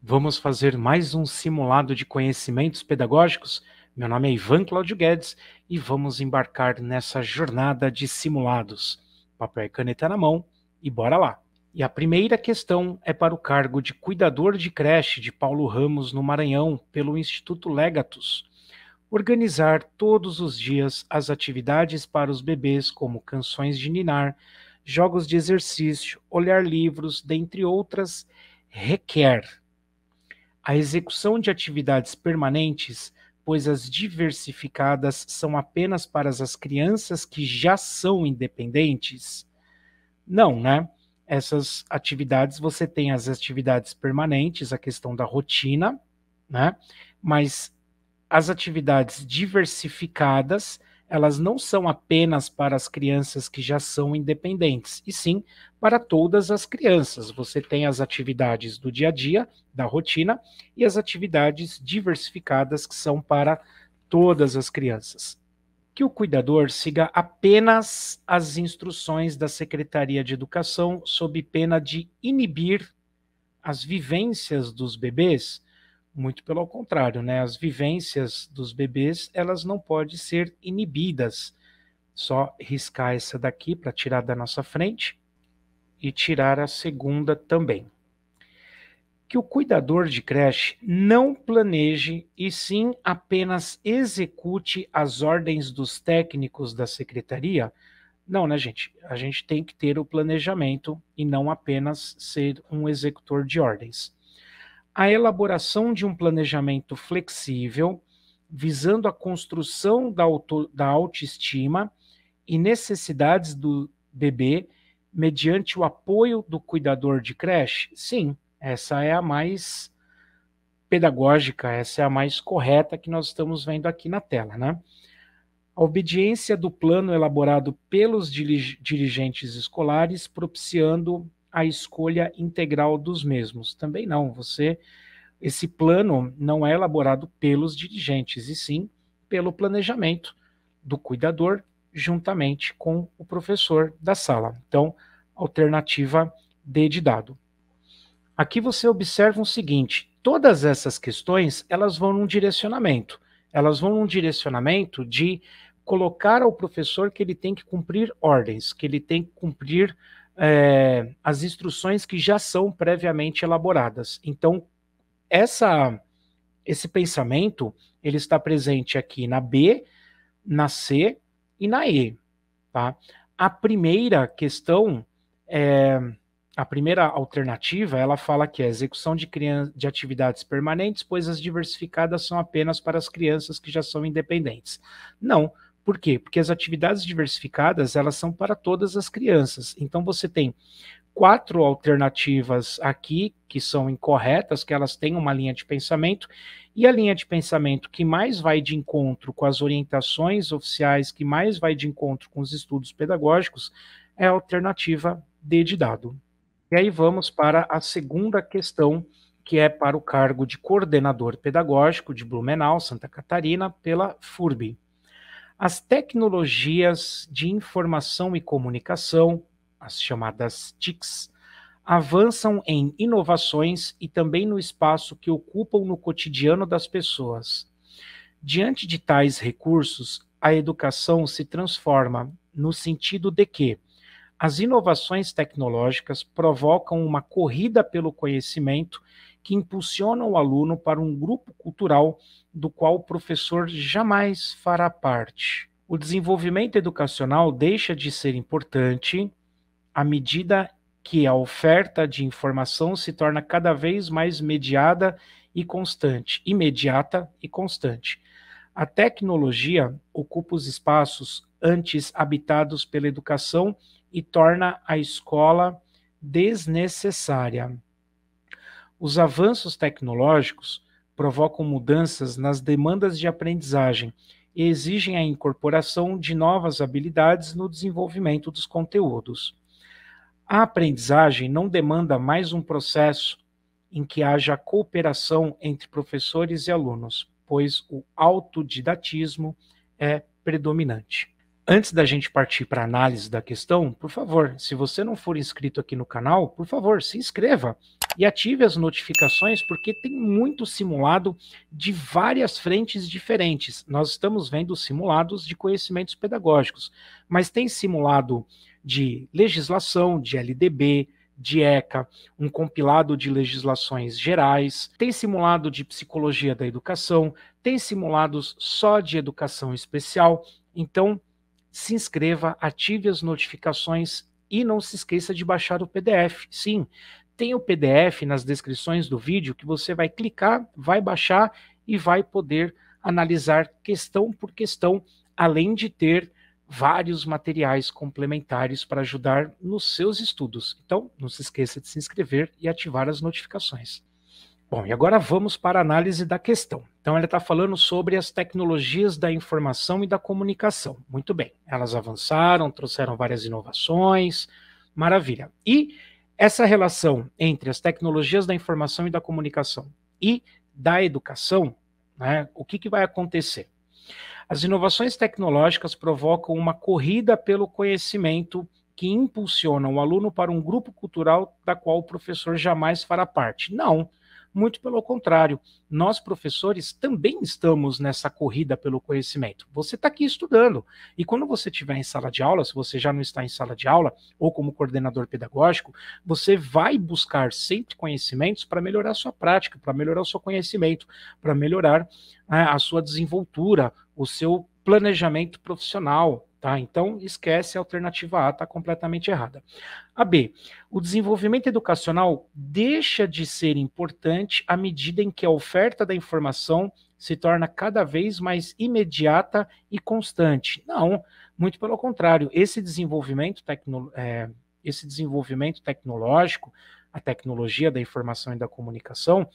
Vamos fazer mais um simulado de conhecimentos pedagógicos? Meu nome é Ivan Cláudio Guedes e vamos embarcar nessa jornada de simulados. Papel e caneta na mão e bora lá! E a primeira questão é para o cargo de cuidador de creche de Paulo Ramos no Maranhão, pelo Instituto Legatus. Organizar todos os dias as atividades para os bebês, como canções de ninar, jogos de exercício, olhar livros, dentre outras, requer a execução de atividades permanentes, pois as diversificadas são apenas para as crianças que já são independentes? Não, né? Essas atividades, você tem as atividades permanentes, a questão da rotina, né? Mas as atividades diversificadas elas não são apenas para as crianças que já são independentes, e sim para todas as crianças. Você tem as atividades do dia a dia, da rotina, e as atividades diversificadas que são para todas as crianças. Que o cuidador siga apenas as instruções da Secretaria de Educação sob pena de inibir as vivências dos bebês muito pelo contrário, né? As vivências dos bebês, elas não podem ser inibidas. Só riscar essa daqui para tirar da nossa frente e tirar a segunda também. Que o cuidador de creche não planeje e sim apenas execute as ordens dos técnicos da secretaria. Não, né, gente? A gente tem que ter o planejamento e não apenas ser um executor de ordens a elaboração de um planejamento flexível, visando a construção da, auto, da autoestima e necessidades do bebê mediante o apoio do cuidador de creche? Sim, essa é a mais pedagógica, essa é a mais correta que nós estamos vendo aqui na tela, né? A obediência do plano elaborado pelos dirigentes escolares, propiciando a escolha integral dos mesmos. Também não, você esse plano não é elaborado pelos dirigentes, e sim pelo planejamento do cuidador juntamente com o professor da sala. Então, alternativa D de dado. Aqui você observa o seguinte, todas essas questões, elas vão num direcionamento. Elas vão num direcionamento de colocar ao professor que ele tem que cumprir ordens, que ele tem que cumprir é, as instruções que já são previamente elaboradas. Então, essa, esse pensamento ele está presente aqui na B, na C e na E. Tá? A primeira questão é, a primeira alternativa, ela fala que é a execução de, de atividades permanentes, pois as diversificadas são apenas para as crianças que já são independentes. Não, por quê? Porque as atividades diversificadas, elas são para todas as crianças. Então você tem quatro alternativas aqui que são incorretas, que elas têm uma linha de pensamento, e a linha de pensamento que mais vai de encontro com as orientações oficiais, que mais vai de encontro com os estudos pedagógicos, é a alternativa D de dado. E aí vamos para a segunda questão, que é para o cargo de coordenador pedagógico de Blumenau, Santa Catarina, pela FURB. As tecnologias de informação e comunicação, as chamadas TICs, avançam em inovações e também no espaço que ocupam no cotidiano das pessoas. Diante de tais recursos, a educação se transforma no sentido de que as inovações tecnológicas provocam uma corrida pelo conhecimento que impulsiona o aluno para um grupo cultural do qual o professor jamais fará parte. O desenvolvimento educacional deixa de ser importante à medida que a oferta de informação se torna cada vez mais mediada e constante, imediata e constante. A tecnologia ocupa os espaços antes habitados pela educação e torna a escola desnecessária. Os avanços tecnológicos provocam mudanças nas demandas de aprendizagem e exigem a incorporação de novas habilidades no desenvolvimento dos conteúdos. A aprendizagem não demanda mais um processo em que haja cooperação entre professores e alunos, pois o autodidatismo é predominante. Antes da gente partir para análise da questão, por favor, se você não for inscrito aqui no canal, por favor, se inscreva e ative as notificações, porque tem muito simulado de várias frentes diferentes. Nós estamos vendo simulados de conhecimentos pedagógicos, mas tem simulado de legislação, de LDB, de ECA, um compilado de legislações gerais, tem simulado de psicologia da educação, tem simulados só de educação especial. Então, se inscreva, ative as notificações e não se esqueça de baixar o PDF. Sim, tem o PDF nas descrições do vídeo que você vai clicar, vai baixar e vai poder analisar questão por questão, além de ter vários materiais complementares para ajudar nos seus estudos. Então, não se esqueça de se inscrever e ativar as notificações. Bom, e agora vamos para a análise da questão. Então, ela está falando sobre as tecnologias da informação e da comunicação. Muito bem, elas avançaram, trouxeram várias inovações, maravilha. E essa relação entre as tecnologias da informação e da comunicação e da educação, né, o que, que vai acontecer? As inovações tecnológicas provocam uma corrida pelo conhecimento que impulsiona o aluno para um grupo cultural da qual o professor jamais fará parte. Não muito pelo contrário, nós professores também estamos nessa corrida pelo conhecimento. Você está aqui estudando e quando você estiver em sala de aula, se você já não está em sala de aula ou como coordenador pedagógico, você vai buscar sempre conhecimentos para melhorar a sua prática, para melhorar o seu conhecimento, para melhorar a, né, a sua desenvoltura, o seu planejamento profissional, tá? Então, esquece a alternativa A, está completamente errada. A B, o desenvolvimento educacional deixa de ser importante à medida em que a oferta da informação se torna cada vez mais imediata e constante. Não, muito pelo contrário, esse desenvolvimento, tecno, é, esse desenvolvimento tecnológico, a tecnologia da informação e da comunicação,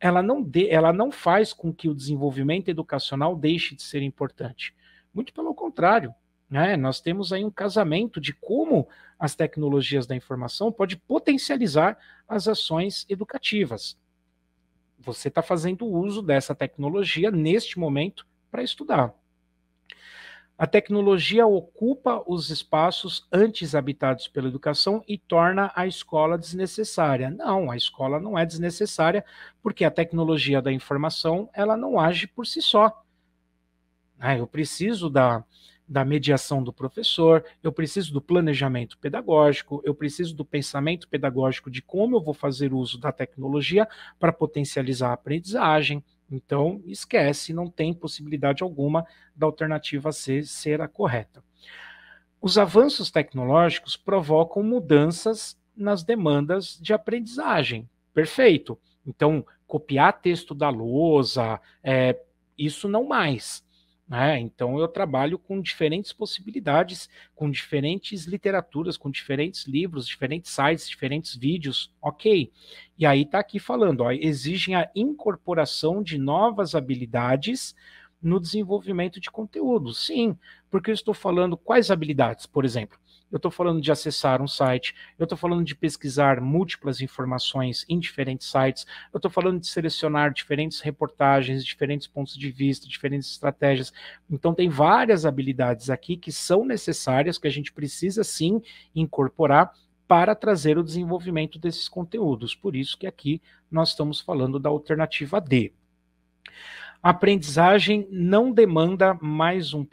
ela não, de, ela não faz com que o desenvolvimento educacional deixe de ser importante. Muito pelo contrário, né? Nós temos aí um casamento de como as tecnologias da informação pode potencializar as ações educativas. Você está fazendo uso dessa tecnologia neste momento para estudar. A tecnologia ocupa os espaços antes habitados pela educação e torna a escola desnecessária. Não, a escola não é desnecessária porque a tecnologia da informação ela não age por si só né? eu preciso da, da mediação do professor, eu preciso do planejamento pedagógico, eu preciso do pensamento pedagógico de como eu vou fazer uso da tecnologia para potencializar a aprendizagem. Então, esquece, não tem possibilidade alguma da alternativa C ser a correta. Os avanços tecnológicos provocam mudanças nas demandas de aprendizagem. Perfeito. Então, copiar texto da lousa, é, isso não mais. Né? Então eu trabalho com diferentes possibilidades, com diferentes literaturas, com diferentes livros, diferentes sites, diferentes vídeos, ok. E aí está aqui falando, ó, exigem a incorporação de novas habilidades no desenvolvimento de conteúdo. Sim, porque eu estou falando quais habilidades, por exemplo eu estou falando de acessar um site, eu estou falando de pesquisar múltiplas informações em diferentes sites, eu estou falando de selecionar diferentes reportagens, diferentes pontos de vista, diferentes estratégias. Então, tem várias habilidades aqui que são necessárias, que a gente precisa sim incorporar para trazer o desenvolvimento desses conteúdos. Por isso que aqui nós estamos falando da alternativa D. A aprendizagem não demanda mais um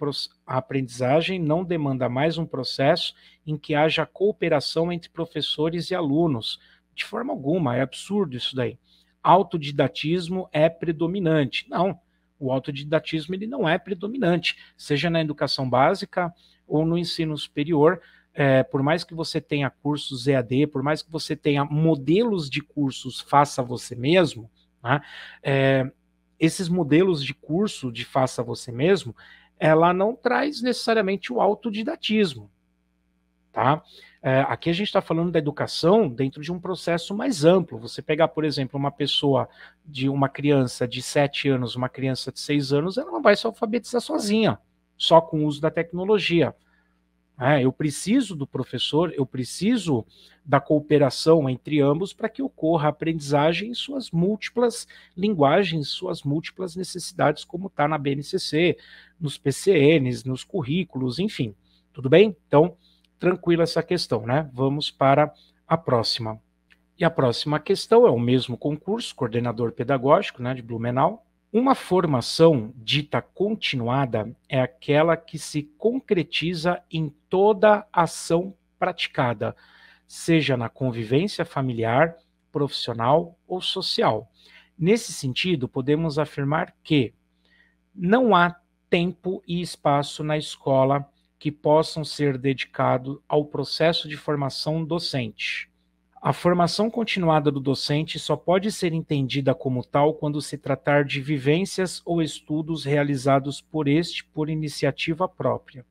a aprendizagem não demanda mais um processo em que haja cooperação entre professores e alunos. De forma alguma, é absurdo isso daí. Autodidatismo é predominante. Não, o autodidatismo ele não é predominante, seja na educação básica ou no ensino superior. É, por mais que você tenha cursos EAD, por mais que você tenha modelos de cursos faça você mesmo, né, é, esses modelos de curso de faça você mesmo, ela não traz necessariamente o autodidatismo, tá? É, aqui a gente está falando da educação dentro de um processo mais amplo. Você pegar, por exemplo, uma pessoa de uma criança de 7 anos, uma criança de 6 anos, ela não vai se alfabetizar sozinha, só com o uso da tecnologia. Né? eu preciso do professor, eu preciso da cooperação entre ambos para que ocorra a aprendizagem em suas múltiplas linguagens, suas múltiplas necessidades, como está na BNCC, nos PCNs, nos currículos, enfim. Tudo bem? Então, tranquila essa questão, né? Vamos para a próxima. E a próxima questão é o mesmo concurso, coordenador pedagógico, né, de Blumenau. Uma formação dita continuada é aquela que se concretiza em toda ação praticada, seja na convivência familiar, profissional ou social. Nesse sentido, podemos afirmar que não há tempo e espaço na escola que possam ser dedicados ao processo de formação docente. A formação continuada do docente só pode ser entendida como tal quando se tratar de vivências ou estudos realizados por este por iniciativa própria.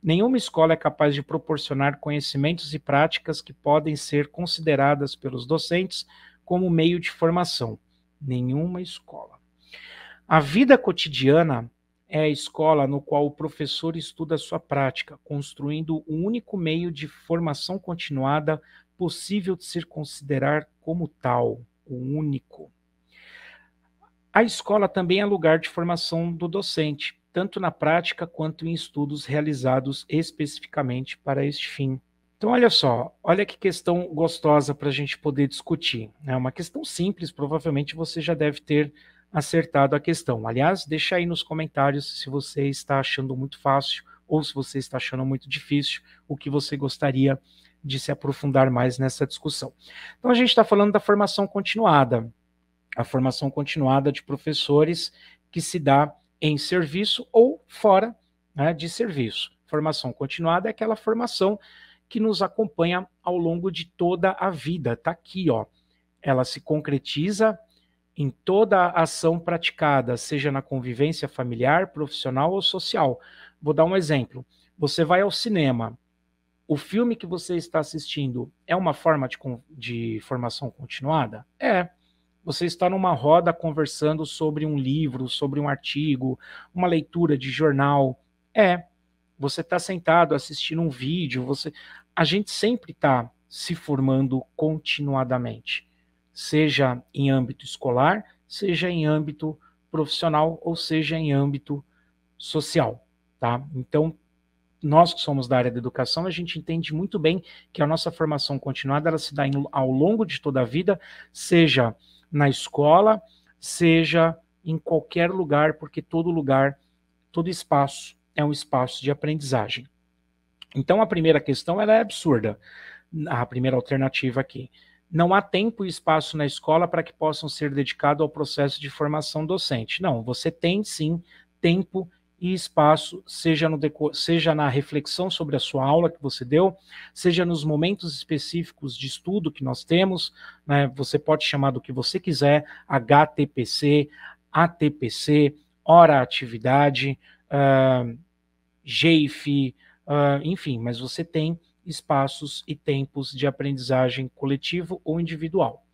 Nenhuma escola é capaz de proporcionar conhecimentos e práticas que podem ser consideradas pelos docentes como meio de formação. Nenhuma escola. A vida cotidiana é a escola no qual o professor estuda sua prática, construindo o um único meio de formação continuada impossível de se considerar como tal, o único. A escola também é lugar de formação do docente, tanto na prática quanto em estudos realizados especificamente para este fim. Então, olha só, olha que questão gostosa para a gente poder discutir. É uma questão simples, provavelmente você já deve ter acertado a questão. Aliás, deixa aí nos comentários se você está achando muito fácil ou se você está achando muito difícil, o que você gostaria de se aprofundar mais nessa discussão. Então, a gente está falando da formação continuada, a formação continuada de professores que se dá em serviço ou fora né, de serviço. Formação continuada é aquela formação que nos acompanha ao longo de toda a vida, está aqui, ó. Ela se concretiza em toda a ação praticada, seja na convivência familiar, profissional ou social. Vou dar um exemplo. Você vai ao cinema, o filme que você está assistindo é uma forma de, de formação continuada? É. Você está numa roda conversando sobre um livro, sobre um artigo, uma leitura de jornal. É. Você está sentado assistindo um vídeo. Você, a gente sempre está se formando continuadamente, seja em âmbito escolar, seja em âmbito profissional ou seja em âmbito social, tá? Então nós que somos da área da educação, a gente entende muito bem que a nossa formação continuada ela se dá em, ao longo de toda a vida, seja na escola, seja em qualquer lugar, porque todo lugar, todo espaço é um espaço de aprendizagem. Então a primeira questão ela é absurda, a primeira alternativa aqui. Não há tempo e espaço na escola para que possam ser dedicados ao processo de formação docente. Não, você tem sim tempo e espaço, seja, no, seja na reflexão sobre a sua aula que você deu, seja nos momentos específicos de estudo que nós temos, né, você pode chamar do que você quiser, HTPC, ATPC, hora atividade, uh, ah, GIF, uh, ah, enfim, mas você tem espaços e tempos de aprendizagem coletivo ou individual.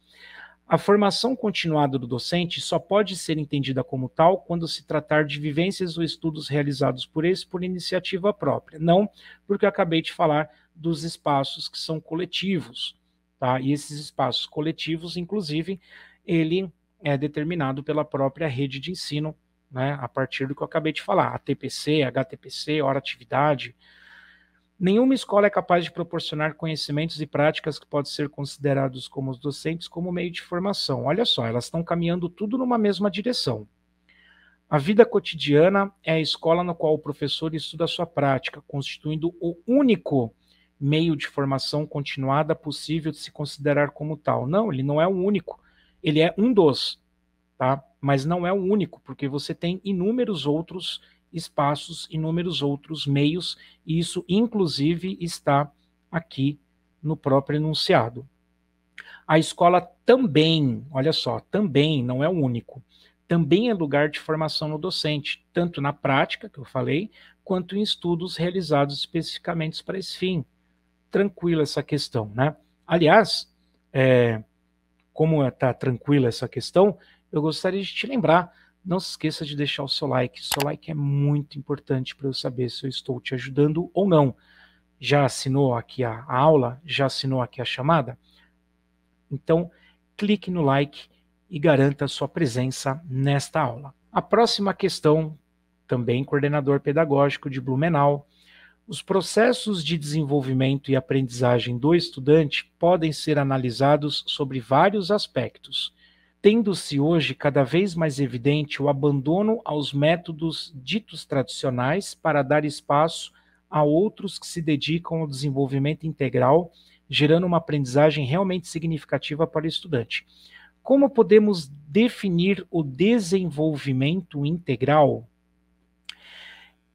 A formação continuada do docente só pode ser entendida como tal quando se tratar de vivências ou estudos realizados por esse por iniciativa própria, não porque eu acabei de falar dos espaços que são coletivos, tá? E esses espaços coletivos, inclusive, ele é determinado pela própria rede de ensino, né? A partir do que eu acabei de falar, a TPC, HTPC, hora atividade, Nenhuma escola é capaz de proporcionar conhecimentos e práticas que podem ser considerados como os docentes como meio de formação. Olha só, elas estão caminhando tudo numa mesma direção. A vida cotidiana é a escola na qual o professor estuda a sua prática, constituindo o único meio de formação continuada possível de se considerar como tal. Não, ele não é o único, ele é um dos, tá? Mas não é o único, porque você tem inúmeros outros espaços, inúmeros outros meios, e isso, inclusive, está aqui no próprio enunciado. A escola também, olha só, também não é o único, também é lugar de formação no docente, tanto na prática, que eu falei, quanto em estudos realizados especificamente para esse fim. Tranquila essa questão, né? Aliás, é, como está é, tranquila essa questão, eu gostaria de te lembrar não se esqueça de deixar o seu like. O seu like é muito importante para eu saber se eu estou te ajudando ou não. Já assinou aqui a aula? Já assinou aqui a chamada? Então, clique no like e garanta a sua presença nesta aula. A próxima questão, também coordenador pedagógico de Blumenau, os processos de desenvolvimento e aprendizagem do estudante podem ser analisados sobre vários aspectos tendo-se hoje cada vez mais evidente o abandono aos métodos ditos tradicionais para dar espaço a outros que se dedicam ao desenvolvimento integral, gerando uma aprendizagem realmente significativa para o estudante. Como podemos definir o desenvolvimento integral?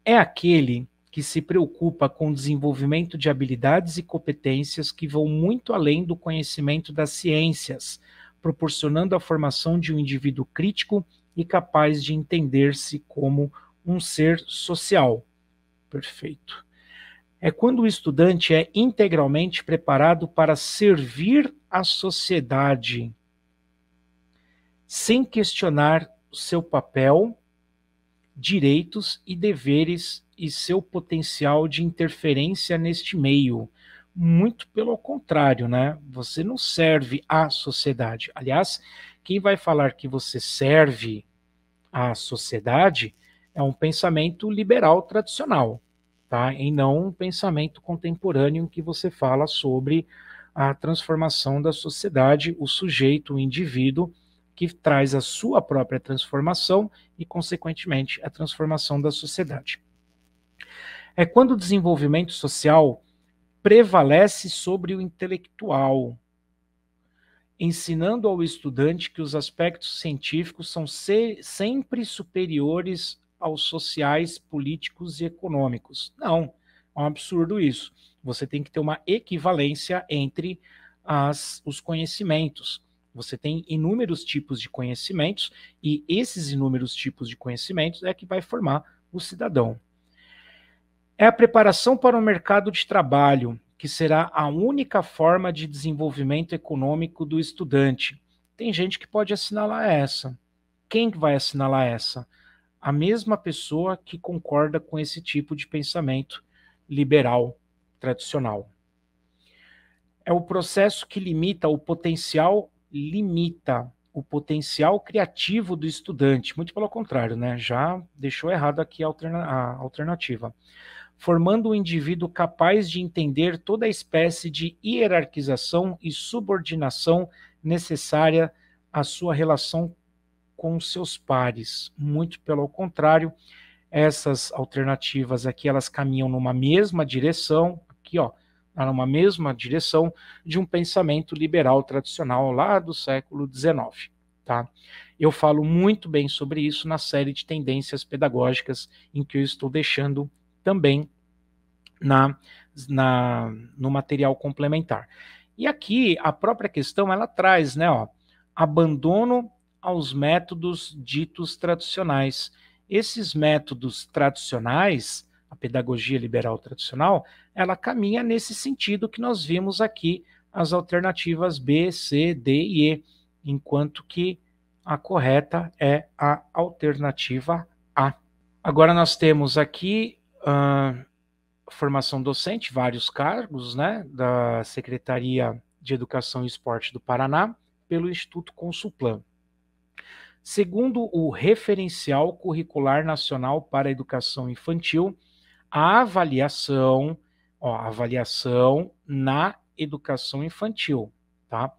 É aquele que se preocupa com o desenvolvimento de habilidades e competências que vão muito além do conhecimento das ciências proporcionando a formação de um indivíduo crítico e capaz de entender-se como um ser social. Perfeito. É quando o estudante é integralmente preparado para servir a sociedade, sem questionar seu papel, direitos e deveres e seu potencial de interferência neste meio muito pelo contrário, né? Você não serve à sociedade. Aliás, quem vai falar que você serve à sociedade é um pensamento liberal tradicional, tá? E não um pensamento contemporâneo que você fala sobre a transformação da sociedade, o sujeito, o indivíduo que traz a sua própria transformação e, consequentemente, a transformação da sociedade. É quando o desenvolvimento social prevalece sobre o intelectual, ensinando ao estudante que os aspectos científicos são se sempre superiores aos sociais, políticos e econômicos. Não, é um absurdo isso. Você tem que ter uma equivalência entre as, os conhecimentos. Você tem inúmeros tipos de conhecimentos, e esses inúmeros tipos de conhecimentos é que vai formar o cidadão é a preparação para o mercado de trabalho, que será a única forma de desenvolvimento econômico do estudante. Tem gente que pode assinalar essa. Quem vai assinalar essa? A mesma pessoa que concorda com esse tipo de pensamento liberal tradicional. É o processo que limita o potencial, limita o potencial criativo do estudante, muito pelo contrário, né? Já deixou errado aqui a, alternativa. Formando um indivíduo capaz de entender toda a espécie de hierarquização e subordinação necessária à sua relação com seus pares. Muito pelo contrário, essas alternativas aqui elas caminham numa mesma direção, aqui ó, para uma mesma direção de um pensamento liberal tradicional lá do século XIX. Tá? Eu falo muito bem sobre isso na série de tendências pedagógicas em que eu estou deixando também na, na no material complementar. E aqui a própria questão ela traz, né, ó, abandono aos métodos ditos tradicionais. Esses métodos tradicionais, a pedagogia liberal tradicional, ela caminha nesse sentido que nós vimos aqui as alternativas B, C, D e E, enquanto que a correta é a alternativa A. Agora nós temos aqui uh, formação docente, vários cargos, né, da Secretaria de Educação e Esporte do Paraná, pelo Instituto Consulplan. Segundo o Referencial Curricular Nacional para a Educação Infantil, a avaliação, ó, avaliação na educação infantil, tá?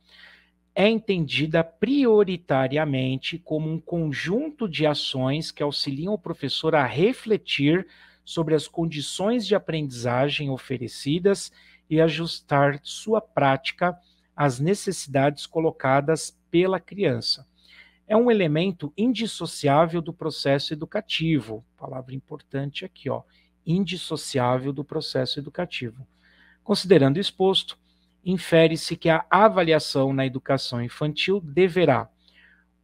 É entendida prioritariamente como um conjunto de ações que auxiliam o professor a refletir sobre as condições de aprendizagem oferecidas e ajustar sua prática às necessidades colocadas pela criança. É um elemento indissociável do processo educativo, palavra importante aqui, ó, indissociável do processo educativo. Considerando exposto, infere-se que a avaliação na educação infantil deverá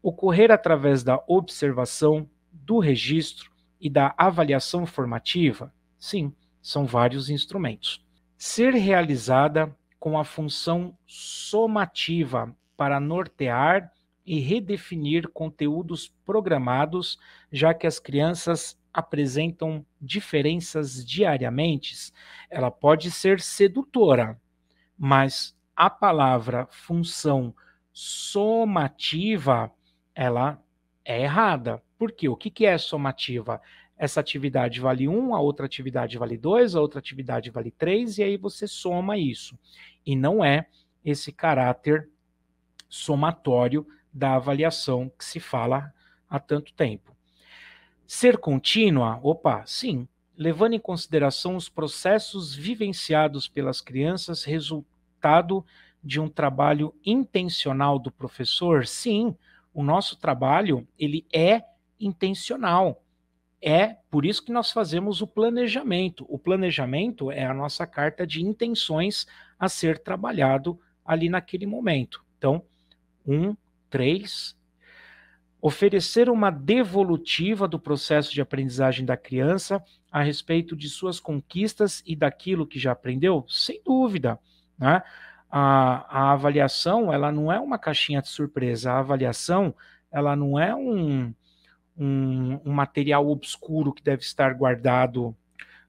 ocorrer através da observação, do registro e da avaliação formativa? Sim, são vários instrumentos. Ser realizada com a função somativa para nortear e redefinir conteúdos programados, já que as crianças apresentam diferenças diariamente, ela pode ser sedutora, mas a palavra função somativa, ela é errada. Por quê? O que, é somativa? Essa atividade vale 1, a outra atividade vale 2, a outra atividade vale 3, e aí você soma isso. E não é esse caráter somatório da avaliação que se fala há tanto tempo. Ser contínua? Opa, sim. Levando em consideração os processos vivenciados pelas crianças, resultado de um trabalho intencional do professor? Sim, o nosso trabalho, ele é intencional. É por isso que nós fazemos o planejamento. O planejamento é a nossa carta de intenções a ser trabalhado ali naquele momento. Então, um, três, oferecer uma devolutiva do processo de aprendizagem da criança a respeito de suas conquistas e daquilo que já aprendeu? Sem dúvida, né? A, a avaliação, ela não é uma caixinha de surpresa, a avaliação, ela não é um, um, um material obscuro que deve estar guardado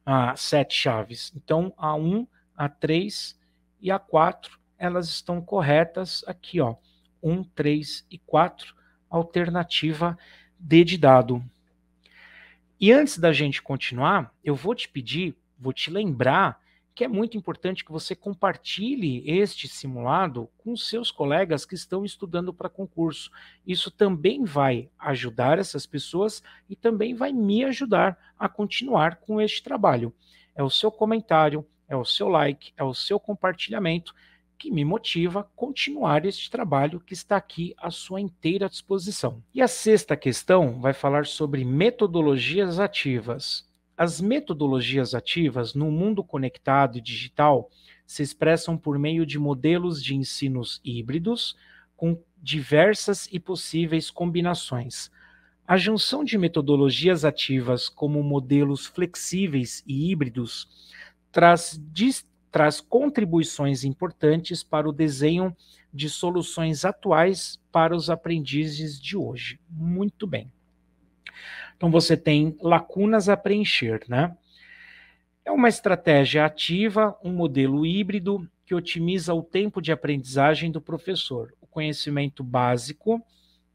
a ah, sete chaves. Então, a 1, a 3 e a 4, elas estão corretas aqui, ó, 1, 3 e 4, alternativa D de dado. E antes da gente continuar, eu vou te pedir, vou te lembrar que é muito importante que você compartilhe este simulado com seus colegas que estão estudando para concurso. Isso também vai ajudar essas pessoas e também vai me ajudar a continuar com este trabalho. É o seu comentário, é o seu like, é o seu compartilhamento que me motiva a continuar este trabalho que está aqui à sua inteira disposição. E a sexta questão vai falar sobre metodologias ativas. As metodologias ativas no mundo conectado e digital se expressam por meio de modelos de ensinos híbridos com diversas e possíveis combinações. A junção de metodologias ativas como modelos flexíveis e híbridos traz traz contribuições importantes para o desenho de soluções atuais para os aprendizes de hoje. Muito bem. Então você tem lacunas a preencher, né? É uma estratégia ativa, um modelo híbrido que otimiza o tempo de aprendizagem do professor. O conhecimento básico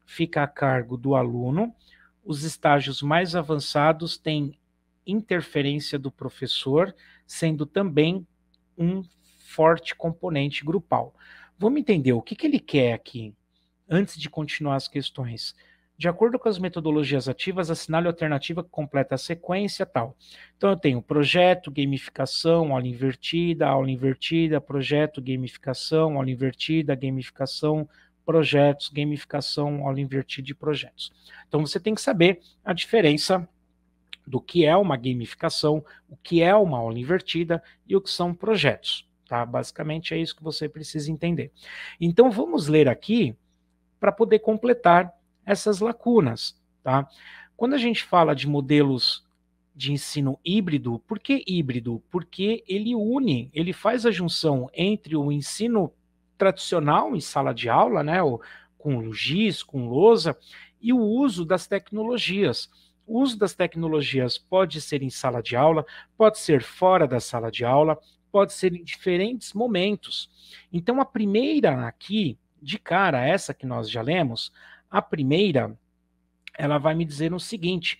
fica a cargo do aluno. Os estágios mais avançados têm interferência do professor, sendo também um forte componente grupal. Vamos entender o que, que ele quer aqui, antes de continuar as questões. De acordo com as metodologias ativas, assinale a alternativa que completa a sequência tal. Então, eu tenho projeto, gamificação, aula invertida, aula invertida, projeto, gamificação, aula invertida, gamificação, projetos, gamificação, aula invertida e projetos. Então, você tem que saber a diferença do que é uma gamificação, o que é uma aula invertida e o que são projetos. Tá? Basicamente é isso que você precisa entender. Então vamos ler aqui para poder completar essas lacunas. Tá? Quando a gente fala de modelos de ensino híbrido, por que híbrido? Porque ele une, ele faz a junção entre o ensino tradicional em sala de aula, né, com giz, com lousa, e o uso das tecnologias. O uso das tecnologias pode ser em sala de aula, pode ser fora da sala de aula, pode ser em diferentes momentos. Então, a primeira aqui, de cara, essa que nós já lemos, a primeira, ela vai me dizer o seguinte: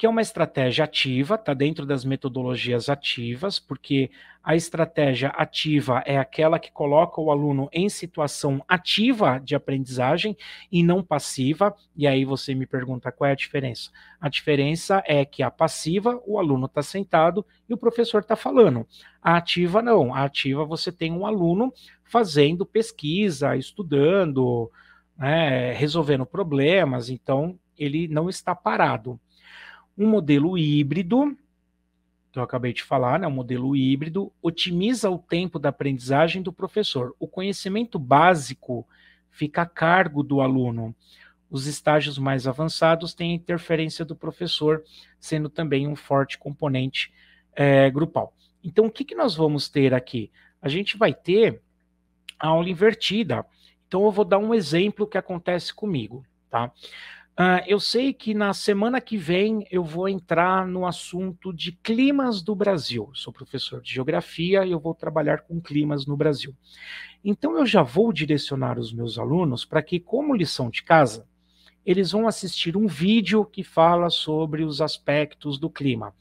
que é uma estratégia ativa, está dentro das metodologias ativas, porque a estratégia ativa é aquela que coloca o aluno em situação ativa de aprendizagem e não passiva. E aí você me pergunta qual é a diferença. A diferença é que a passiva, o aluno está sentado e o professor está falando. A ativa, não. A ativa, você tem um aluno fazendo pesquisa, estudando, né, resolvendo problemas. Então, ele não está parado. Um modelo híbrido, que eu acabei de falar, né, o um modelo híbrido, otimiza o tempo da aprendizagem do professor. O conhecimento básico fica a cargo do aluno. Os estágios mais avançados têm interferência do professor, sendo também um forte componente é, grupal. Então, o que, que nós vamos ter aqui? A gente vai ter a aula invertida. Então, eu vou dar um exemplo que acontece comigo, tá? Uh, eu sei que na semana que vem eu vou entrar no assunto de climas do Brasil. Sou professor de geografia e eu vou trabalhar com climas no Brasil. Então eu já vou direcionar os meus alunos para que, como lição de casa, eles vão assistir um vídeo que fala sobre os aspectos do clima.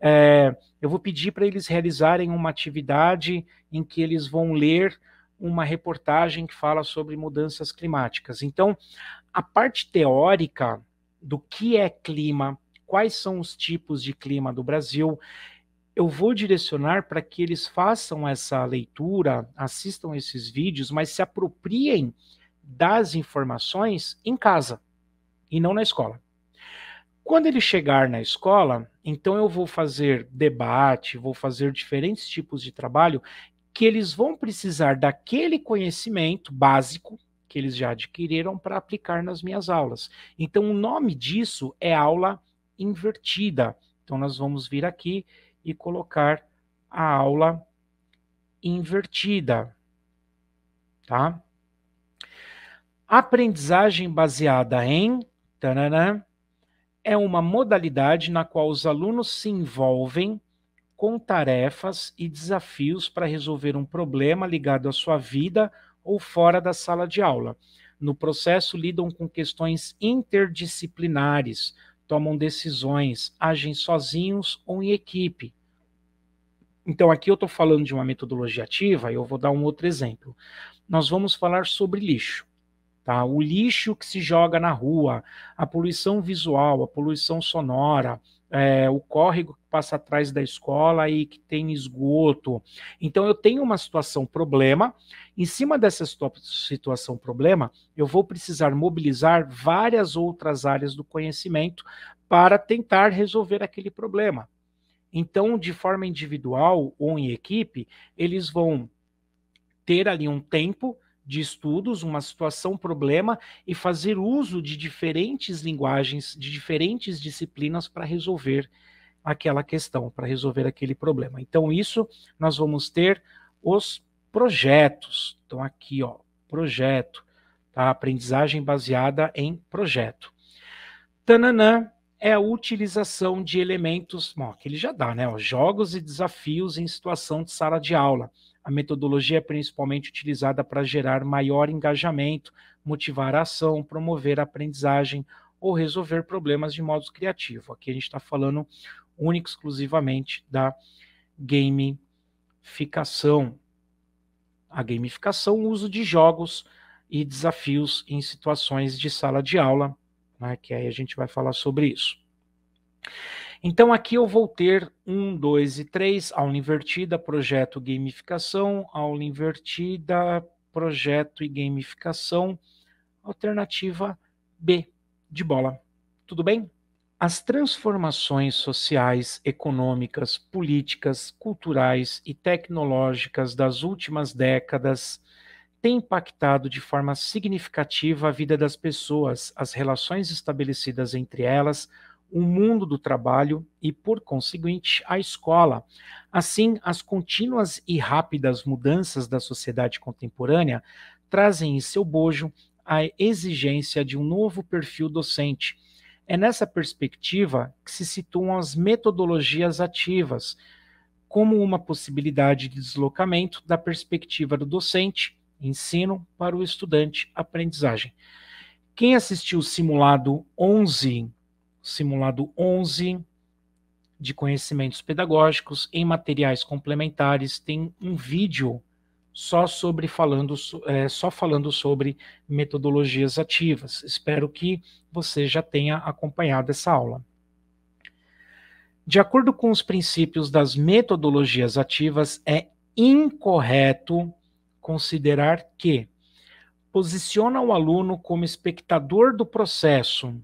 É, eu vou pedir para eles realizarem uma atividade em que eles vão ler uma reportagem que fala sobre mudanças climáticas. Então, a parte teórica do que é clima, quais são os tipos de clima do Brasil, eu vou direcionar para que eles façam essa leitura, assistam esses vídeos, mas se apropriem das informações em casa e não na escola. Quando ele chegar na escola, então eu vou fazer debate, vou fazer diferentes tipos de trabalho que eles vão precisar daquele conhecimento básico que eles já adquiriram para aplicar nas minhas aulas. Então, o nome disso é aula invertida. Então, nós vamos vir aqui e colocar a aula invertida. Tá? Aprendizagem baseada em é uma modalidade na qual os alunos se envolvem com tarefas e desafios para resolver um problema ligado à sua vida ou fora da sala de aula. No processo, lidam com questões interdisciplinares, tomam decisões, agem sozinhos ou em equipe. Então, aqui eu estou falando de uma metodologia ativa, e eu vou dar um outro exemplo. Nós vamos falar sobre lixo. Tá? O lixo que se joga na rua, a poluição visual, a poluição sonora, é, o córrego que passa atrás da escola e que tem esgoto. Então eu tenho uma situação problema. Em cima dessa situação problema, eu vou precisar mobilizar várias outras áreas do conhecimento para tentar resolver aquele problema. Então, de forma individual ou em equipe, eles vão ter ali um tempo de estudos, uma situação, um problema e fazer uso de diferentes linguagens, de diferentes disciplinas para resolver aquela questão, para resolver aquele problema. Então, isso nós vamos ter os projetos. Então, aqui, ó, projeto, tá? Aprendizagem baseada em projeto. Tananã é a utilização de elementos, bom, aqui ele já dá, né? Ó, jogos e desafios em situação de sala de aula. A metodologia é principalmente utilizada para gerar maior engajamento, motivar a ação, promover a aprendizagem ou resolver problemas de modo criativo. Aqui a gente está falando única exclusivamente da gamificação. A gamificação, o uso de jogos e desafios em situações de sala de aula, né, que aí a gente vai falar sobre isso. Então aqui eu vou ter 1, 2 e 3, aula invertida, projeto gamificação, aula invertida, projeto e gamificação, alternativa B de bola. Tudo bem? As transformações sociais, econômicas, políticas, culturais e tecnológicas das últimas décadas têm impactado de forma significativa a vida das pessoas, as relações estabelecidas entre elas, o mundo do trabalho e, por conseguinte, a escola. Assim, as contínuas e rápidas mudanças da sociedade contemporânea trazem em seu bojo a exigência de um novo perfil docente. É nessa perspectiva que se situam as metodologias ativas, como uma possibilidade de deslocamento da perspectiva do docente, ensino, para o estudante, aprendizagem. Quem assistiu o simulado 11 simulado 11 de conhecimentos pedagógicos em materiais complementares, tem um vídeo só sobre falando é, só falando sobre metodologias ativas. Espero que você já tenha acompanhado essa aula. De acordo com os princípios das metodologias ativas, é incorreto considerar que posiciona o aluno como espectador do processo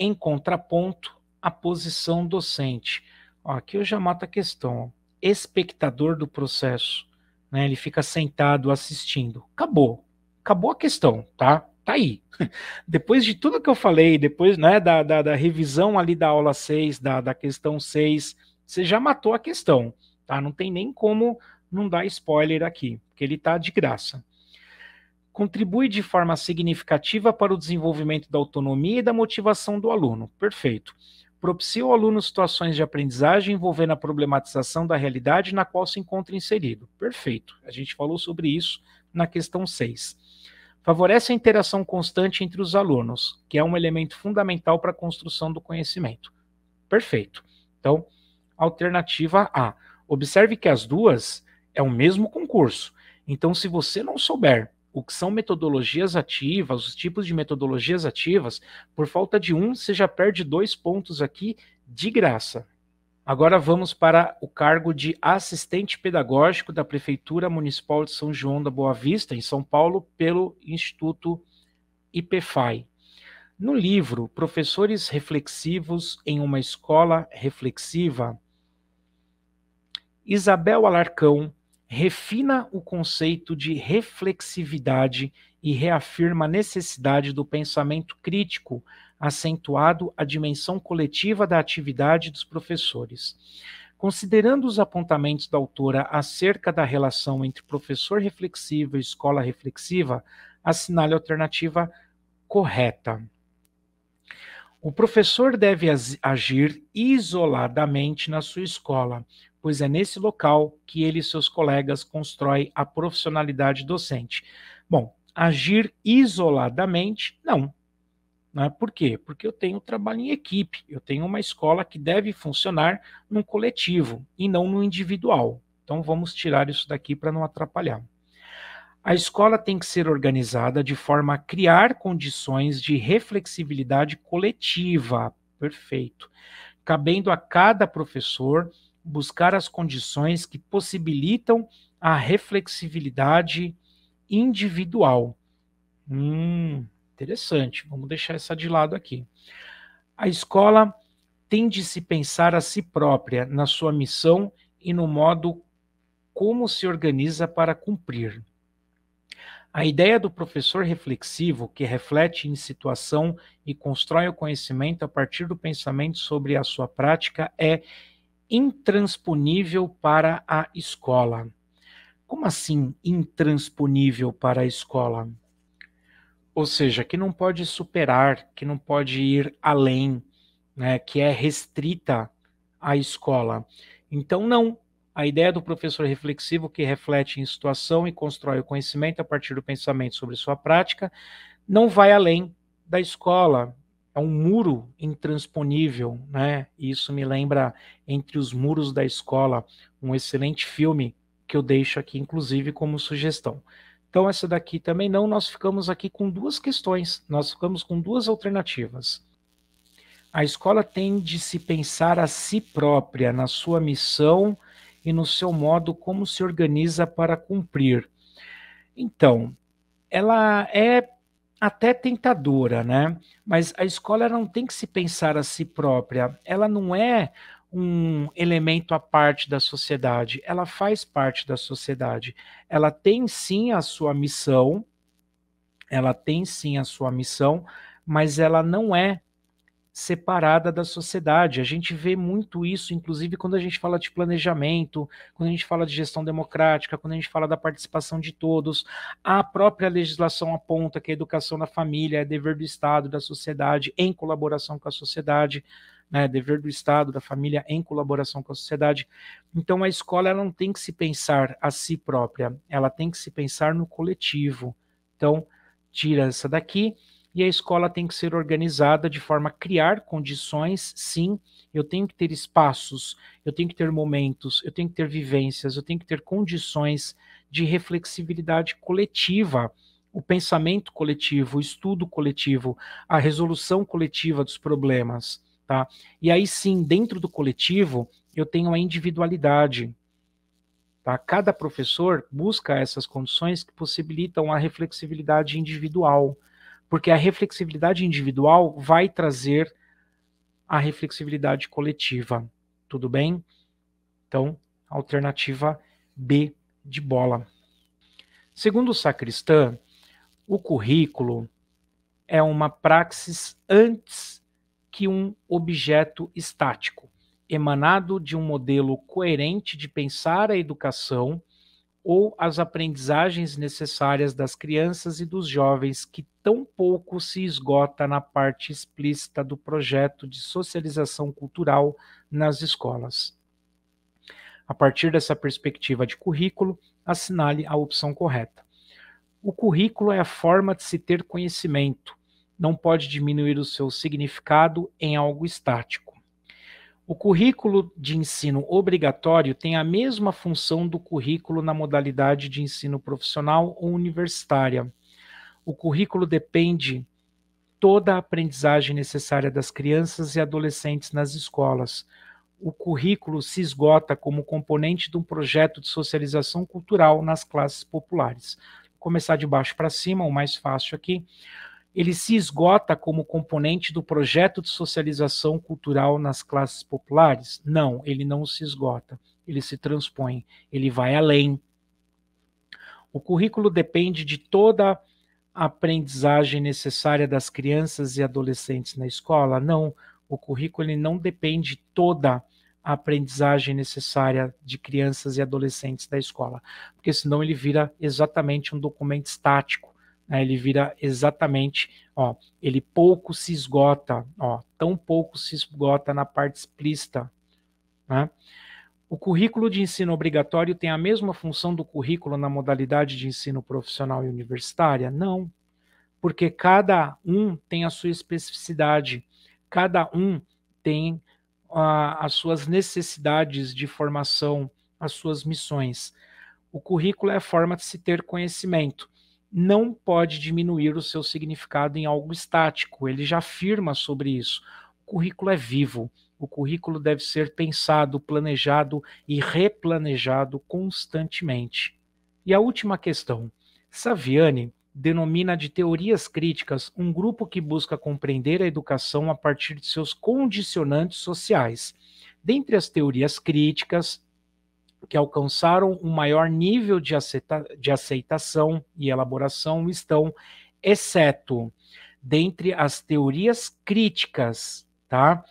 em contraponto à posição docente. Ó, aqui eu já mato a questão. Espectador do processo. Né, ele fica sentado assistindo. Acabou. Acabou a questão, tá? Tá aí. Depois de tudo que eu falei, depois né, da, da, da revisão ali da aula 6, da, da questão 6, você já matou a questão, tá? Não tem nem como não dar spoiler aqui, porque ele tá de graça contribui de forma significativa para o desenvolvimento da autonomia e da motivação do aluno. Perfeito. Propicia ao aluno situações de aprendizagem envolvendo a problematização da realidade na qual se encontra inserido. Perfeito. A gente falou sobre isso na questão 6. Favorece a interação constante entre os alunos, que é um elemento fundamental para a construção do conhecimento. Perfeito. Então, alternativa A. Observe que as duas é o mesmo concurso. Então, se você não souber o que são metodologias ativas, os tipos de metodologias ativas, por falta de um, você já perde dois pontos aqui de graça. Agora vamos para o cargo de assistente pedagógico da Prefeitura Municipal de São João da Boa Vista, em São Paulo, pelo Instituto IPFAI. No livro Professores Reflexivos em uma Escola Reflexiva, Isabel Alarcão refina o conceito de reflexividade e reafirma a necessidade do pensamento crítico, acentuado a dimensão coletiva da atividade dos professores. Considerando os apontamentos da autora acerca da relação entre professor reflexivo e escola reflexiva, assinale a alternativa correta. O professor deve agir isoladamente na sua escola, pois é nesse local que ele e seus colegas constroem a profissionalidade docente. Bom, agir isoladamente, não. Né? Por quê? Porque eu tenho trabalho em equipe, eu tenho uma escola que deve funcionar num coletivo e não no individual. Então vamos tirar isso daqui para não atrapalhar. A escola tem que ser organizada de forma a criar condições de reflexibilidade coletiva. Perfeito. Cabendo a cada professor buscar as condições que possibilitam a reflexibilidade individual. Hum, interessante, vamos deixar essa de lado aqui. A escola tem de se pensar a si própria, na sua missão e no modo como se organiza para cumprir. A ideia do professor reflexivo, que reflete em situação e constrói o conhecimento a partir do pensamento sobre a sua prática, é intransponível para a escola. Como assim intransponível para a escola? Ou seja, que não pode superar, que não pode ir além, né, que é restrita à escola. Então, não. A ideia do professor reflexivo que reflete em situação e constrói o conhecimento a partir do pensamento sobre sua prática não vai além da escola, é um muro intransponível, né? E isso me lembra Entre os Muros da Escola, um excelente filme que eu deixo aqui, inclusive, como sugestão. Então, essa daqui também não, nós ficamos aqui com duas questões, nós ficamos com duas alternativas. A escola tem de se pensar a si própria, na sua missão e no seu modo como se organiza para cumprir. Então, ela é até tentadora, né? Mas a escola não tem que se pensar a si própria. Ela não é um elemento à parte da sociedade, ela faz parte da sociedade. Ela tem sim a sua missão, ela tem sim a sua missão, mas ela não é separada da sociedade. A gente vê muito isso, inclusive quando a gente fala de planejamento, quando a gente fala de gestão democrática, quando a gente fala da participação de todos. A própria legislação aponta que a educação na família é dever do Estado, da sociedade, em colaboração com a sociedade. Né, dever do Estado, da família, em colaboração com a sociedade. Então, a escola ela não tem que se pensar a si própria, ela tem que se pensar no coletivo. Então, tira essa daqui, e a escola tem que ser organizada de forma a criar condições, sim. Eu tenho que ter espaços, eu tenho que ter momentos, eu tenho que ter vivências, eu tenho que ter condições de reflexibilidade coletiva, o pensamento coletivo, o estudo coletivo, a resolução coletiva dos problemas, tá? E aí sim, dentro do coletivo, eu tenho a individualidade, Tá? Cada professor busca essas condições que possibilitam a reflexibilidade individual, porque a reflexibilidade individual vai trazer a reflexibilidade coletiva. Tudo bem? Então, alternativa B de bola. Segundo o Sacristã, o currículo é uma praxis antes que um objeto estático, emanado de um modelo coerente de pensar a educação ou as aprendizagens necessárias das crianças e dos jovens que tão pouco se esgota na parte explícita do projeto de socialização cultural nas escolas. A partir dessa perspectiva de currículo, assinale a opção correta. O currículo é a forma de se ter conhecimento, não pode diminuir o seu significado em algo estático. O currículo de ensino obrigatório tem a mesma função do currículo na modalidade de ensino profissional ou universitária. O currículo depende toda a aprendizagem necessária das crianças e adolescentes nas escolas. O currículo se esgota como componente de um projeto de socialização cultural nas classes populares. Vou começar de baixo para cima, o mais fácil aqui ele se esgota como componente do projeto de socialização cultural nas classes populares? Não, ele não se esgota, ele se transpõe, ele vai além. O currículo depende de toda a aprendizagem necessária das crianças e adolescentes na escola? Não, o currículo ele não depende toda a aprendizagem necessária de crianças e adolescentes da escola, porque senão ele vira exatamente um documento estático né, ele vira exatamente, ó, ele pouco se esgota, ó, tão pouco se esgota na parte explícita, né? O currículo de ensino obrigatório tem a mesma função do currículo na modalidade de ensino profissional e universitária? Não, porque cada um tem a sua especificidade, cada um tem a, as suas necessidades de formação, as suas missões. O currículo é a forma de se ter conhecimento não pode diminuir o seu significado em algo estático. Ele já afirma sobre isso. O currículo é vivo. O currículo deve ser pensado, planejado e replanejado constantemente. E a última questão. Saviani denomina de teorias críticas um grupo que busca compreender a educação a partir de seus condicionantes sociais. Dentre as teorias críticas, que alcançaram um maior nível de, aceita, de aceitação e elaboração estão, exceto dentre as teorias críticas, tá?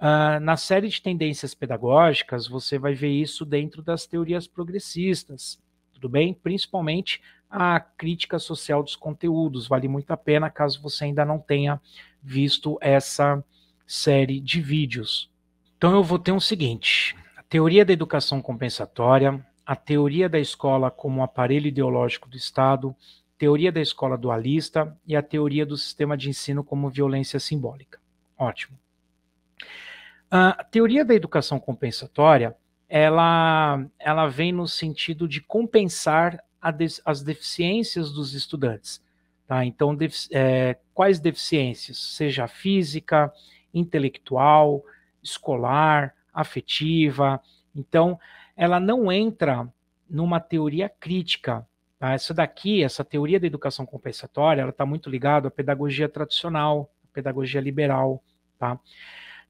Uh, na série de tendências pedagógicas, você vai ver isso dentro das teorias progressistas, tudo bem? Principalmente a crítica social dos conteúdos, vale muito a pena caso você ainda não tenha visto essa série de vídeos. Então eu vou ter o um seguinte, teoria da educação compensatória, a teoria da escola como aparelho ideológico do Estado, teoria da escola dualista e a teoria do sistema de ensino como violência simbólica. Ótimo. A teoria da educação compensatória, ela, ela vem no sentido de compensar des, as deficiências dos estudantes. Tá? Então, é, quais deficiências? Seja física, intelectual, escolar, afetiva. Então, ela não entra numa teoria crítica. Tá? Essa daqui, essa teoria da educação compensatória, ela está muito ligada à pedagogia tradicional, à pedagogia liberal. Tá?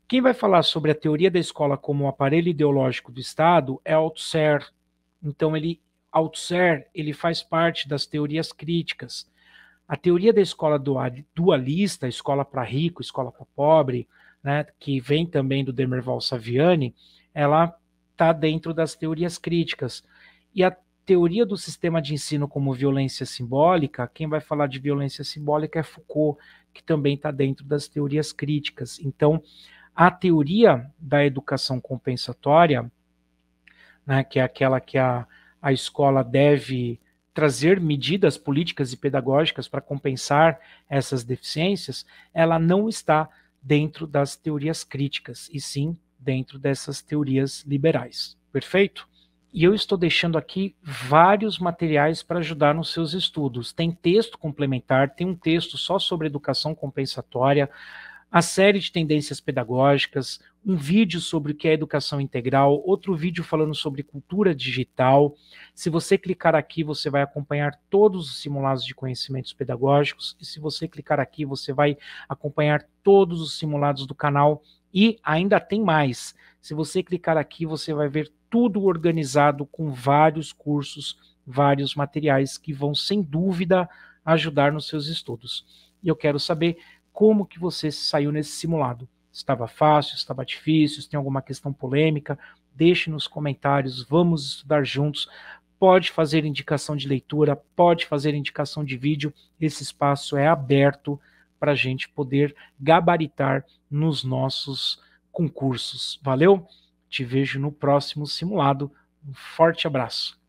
Quem vai falar sobre a teoria da escola como um aparelho ideológico do Estado é Althusser. Então, ele, Althusser, ele faz parte das teorias críticas. A teoria da escola dualista, escola para rico, escola para pobre, né, que vem também do Demerval Saviani, ela está dentro das teorias críticas. E a teoria do sistema de ensino como violência simbólica, quem vai falar de violência simbólica é Foucault, que também está dentro das teorias críticas. Então, a teoria da educação compensatória, né, que é aquela que a, a escola deve trazer medidas políticas e pedagógicas para compensar essas deficiências, ela não está dentro das teorias críticas, e sim dentro dessas teorias liberais. Perfeito? E eu estou deixando aqui vários materiais para ajudar nos seus estudos. Tem texto complementar, tem um texto só sobre educação compensatória, a série de tendências pedagógicas, um vídeo sobre o que é educação integral, outro vídeo falando sobre cultura digital. Se você clicar aqui, você vai acompanhar todos os simulados de conhecimentos pedagógicos, e se você clicar aqui, você vai acompanhar todos os simulados do canal e ainda tem mais. Se você clicar aqui, você vai ver tudo organizado com vários cursos, vários materiais que vão sem dúvida ajudar nos seus estudos. E eu quero saber como que você saiu nesse simulado. Estava fácil, estava difícil, se tem alguma questão polêmica, deixe nos comentários, vamos estudar juntos. Pode fazer indicação de leitura, pode fazer indicação de vídeo, esse espaço é aberto para a gente poder gabaritar nos nossos concursos. Valeu? Te vejo no próximo simulado. Um forte abraço.